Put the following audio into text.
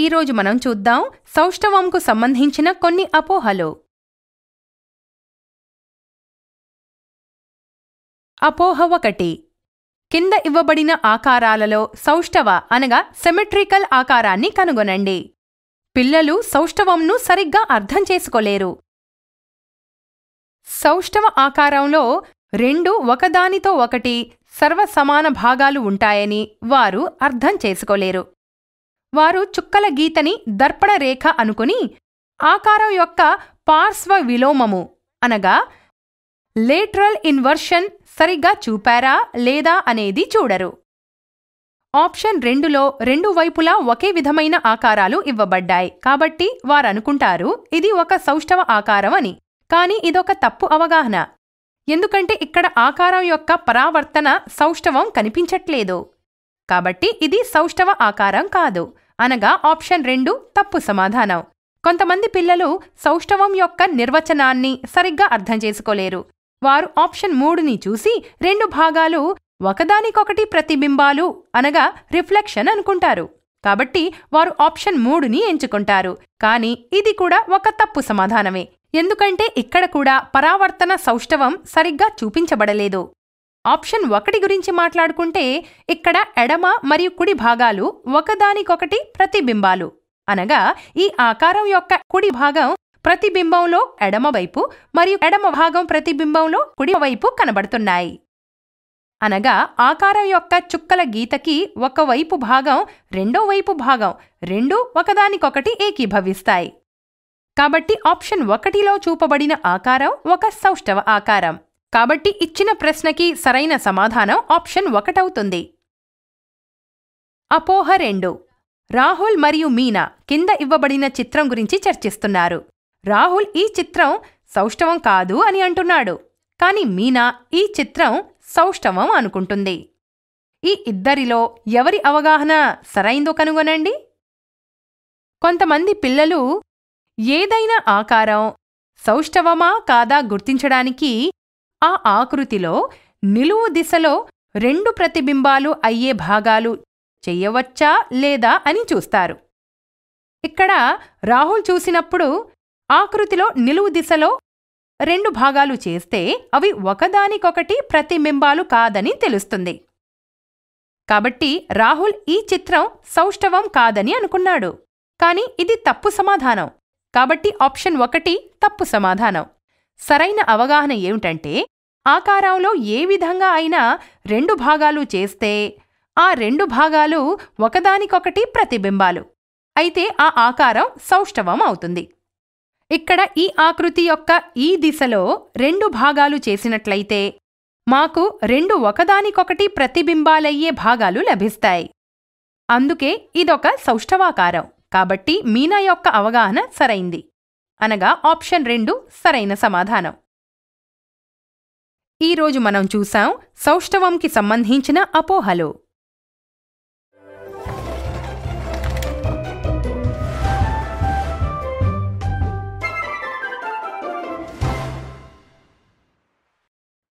ఈరోజు మనం చూద్దాం సౌష్ఠవంకు సంబంధించిన కొన్ని అపోహలు అపోహ ఒకటి కింద ఇవ్వబడిన ఆకారాలలో సౌష్ఠవ అనగా సెమెట్రికల్ ఆకారాన్ని కనుగొనండి పిల్లలు సౌష్ఠవంను సరిగ్గా అర్థం చేసుకోలేరు సౌష్ఠవ ఆకారంలో రెండు ఒకదానితో ఒకటి సర్వసమాన భాగాలు ఉంటాయని వారు అర్థం చేసుకోలేరు వారు చుక్కల గీతని దర్పణ రేఖ అనుకుని ఆకారం యొక్క పార్శ్వ విలోమము అనగా లేట్రల్ ఇన్వర్షన్ సరిగ్గా చూపారా లేదా అనేది చూడరు ఆప్షన్ రెండులో రెండు వైపులా ఒకే విధమైన ఆకారాలు ఇవ్వబడ్డాయి కాబట్టి వారనుకుంటారు ఇది ఒక సౌష్ఠవ ఆకారం అని కాని ఇదొక తప్పు అవగాహన ఎందుకంటే ఇక్కడ ఆకారం యొక్క పరావర్తన సౌష్ఠవం కనిపించట్లేదు కాబట్టి ఇది సౌష్ఠవ ఆకారం కాదు అనగా ఆప్షన్ రెండు తప్పు సమాధానం కొంతమంది పిల్లలు సౌష్ఠవం యొక్క నిర్వచనాన్ని సరిగ్గా అర్థం చేసుకోలేరు వారు ఆప్షన్ మూడుని చూసి రెండు భాగాలు ఒకదానికొకటి ప్రతిబింబాలు అనగా రిఫ్లెక్షన్ అనుకుంటారు కాబట్టి వారు ఆప్షన్ మూడుని ఎంచుకుంటారు కాని ఇది కూడా ఒక తప్పు సమాధానమే ఎందుకంటే ఇక్కడ కూడా పరావర్తన సౌష్ఠవం సరిగ్గా చూపించబడలేదు ఆప్షన్ ఒకటి గురించి మాట్లాడుకుంటే ఇక్కడ ఎడమ మరియు కుడి భాగాలు ఒకదానికొకటి ప్రతిబింబాలు అనగా ఈ ఆకారం యొక్క కుడి భాగం ప్రతిబింబంలో ఎడమవైపు మరియు ఎడమ భాగం ప్రతిబింబంలో కుడివైపు కనబడుతున్నాయి అనగా ఆకారం యొక్క చుక్కల గీతకి ఒకవైపు భాగం రెండో వైపు భాగం రెండూ ఒకదానికొకటి ఏకీభవిస్తాయి కాబట్టి ఆప్షన్ ఒకటిలో చూపబడిన ఆకారం ఒక సౌష్టవ ఆకారం కాబట్టి ఇచ్చిన ప్రశ్నకి సరైన సమాధానం ఆప్షన్ ఒకటవుతుంది అపోహ రెండు రాహుల్ మరియు మీనా కింద ఇవ్వబడిన చిత్రం గురించి చర్చిస్తున్నారు రాహుల్ ఈ చిత్రం సౌష్ఠవం కాదు అని అంటున్నాడు కాని మీనా ఈ చిత్రం సౌష్ఠవం అనుకుంటుంది ఈ ఇద్దరిలో ఎవరి అవగాహన సరైందో కనుగొనండి కొంతమంది పిల్లలు ఏదైనా ఆకారం సౌష్ఠవమా కాదా గుర్తించడానికి ఆ ఆకృతిలో నిలువు దిశలో రెండు ప్రతిబింబాలు అయ్యే భాగాలు చెయ్యవచ్చా లేదా అని చూస్తారు ఇక్కడ రాహుల్ చూసినప్పుడు ఆకృతిలో నిలువు దిశలో రెండు భాగాలు చేస్తే అవి ఒకదానికొకటి ప్రతిబింబాలు కాదని తెలుస్తుంది కాబట్టి రాహుల్ ఈ చిత్రం సౌష్ఠవం కాదని అనుకున్నాడు కాని ఇది తప్పు సమాధానం కాబట్టి ఆప్షన్ ఒకటి తప్పు సమాధానం సరైన అవగాహన ఏమిటంటే ఆకారంలో ఏ విధంగా అయినా రెండు భాగాలు చేస్తే ఆ రెండు భాగాలు ఒకదానికొకటి ప్రతిబింబాలు అయితే ఆ ఆకారం సౌష్ఠవం అవుతుంది ఇక్కడ ఈ ఆకృతి యొక్క ఈ దిశలో రెండు భాగాలు చేసినట్లయితే మాకు రెండు ఒకదానికొకటి ప్రతిబింబాలయ్యే భాగాలు లభిస్తాయి అందుకే ఇదొక సౌష్ఠవాకారం కాబట్టి మీనా యొక్క అవగాహన సరైంది అనగా ఆప్షన్ రెండు సరైన సమాధానం ఈరోజు మనం చూసాం సౌష్ఠవంకి సంబంధించిన అపోహలు